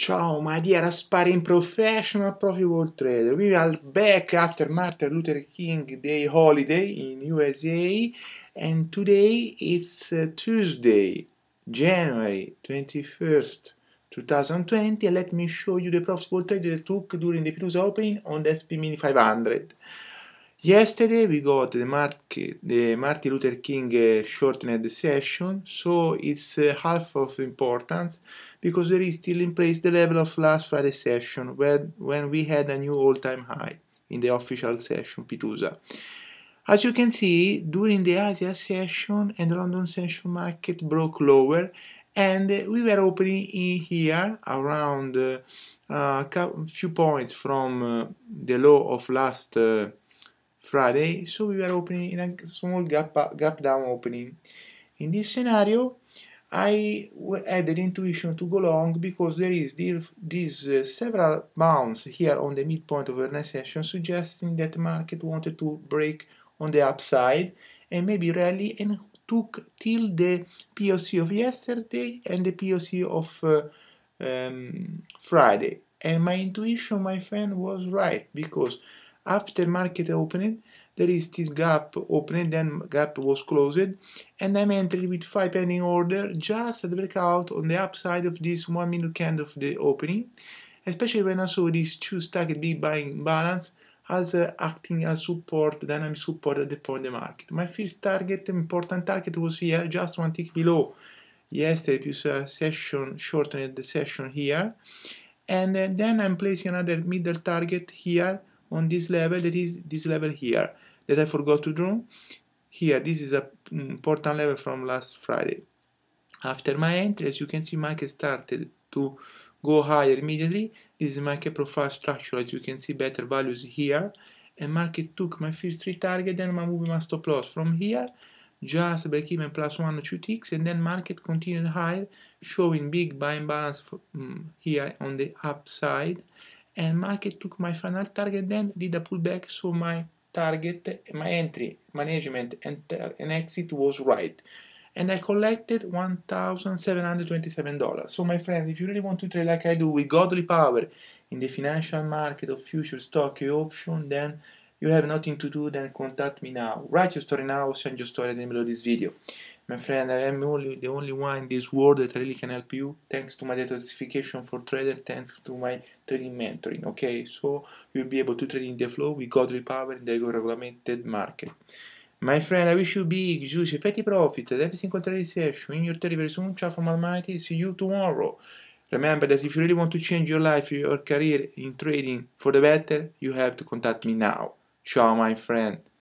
Ciao, my dear aspiring professional profi world trader. We are back after Martin Luther King Day holiday in USA and today it's uh, Tuesday, January 21st, 2020 and let me show you the profitable trade that I took during the previous opening on the SP Mini 500. Yesterday we got the, market, the Martin Luther King uh, shortened session, so it's uh, half of importance because there is still in place the level of last Friday session when, when we had a new all-time high in the official session, Pitusa. As you can see, during the Asia session and London session market broke lower and we were opening in here around uh, a uh, few points from uh, the low of last Friday, so we were opening in a small gap, uh, gap down opening. In this scenario, I had an intuition to go long because there is these uh, several bounce here on the midpoint of a session suggesting that market wanted to break on the upside and maybe rally and took till the POC of yesterday and the POC of uh, um, Friday. And my intuition, my friend, was right because after market opening there is still gap opening then gap was closed and i'm entered with five pending order just at the breakout on the upside of this one minute candle of the opening especially when i saw these two stacked big buying balance as uh, acting as support dynamic support at the point of the market my first target important target was here just one tick below yesterday previous uh, session shortened the session here and uh, then i'm placing another middle target here on this level that is this level here that I forgot to draw here this is a mm, important level from last Friday after my entry as you can see market started to go higher immediately this is market profile structure as you can see better values here and market took my first three target and my moving my stop loss from here just break even plus one or two ticks and then market continued higher showing big buying balance for, um, here on the upside and market took my final target then did a pullback so my target my entry management and, and exit was right and I collected $1,727. So, my friends, if you really want to trade like I do with godly power in the financial market of futures, stock, option, then you have nothing to do then contact me now. Write your story now, send your story in the middle of this video. My friend, I am only the only one in this world that really can help you thanks to my diversification for trader, thanks to my trading mentoring. Okay, so you'll be able to trade in the flow with godly power in the regulated market. My friend, I wish you big, juicy, fatty profits at every single trading session in your trading very soon. Ciao from Almighty. See you tomorrow. Remember that if you really want to change your life, your career in trading for the better, you have to contact me now show my friend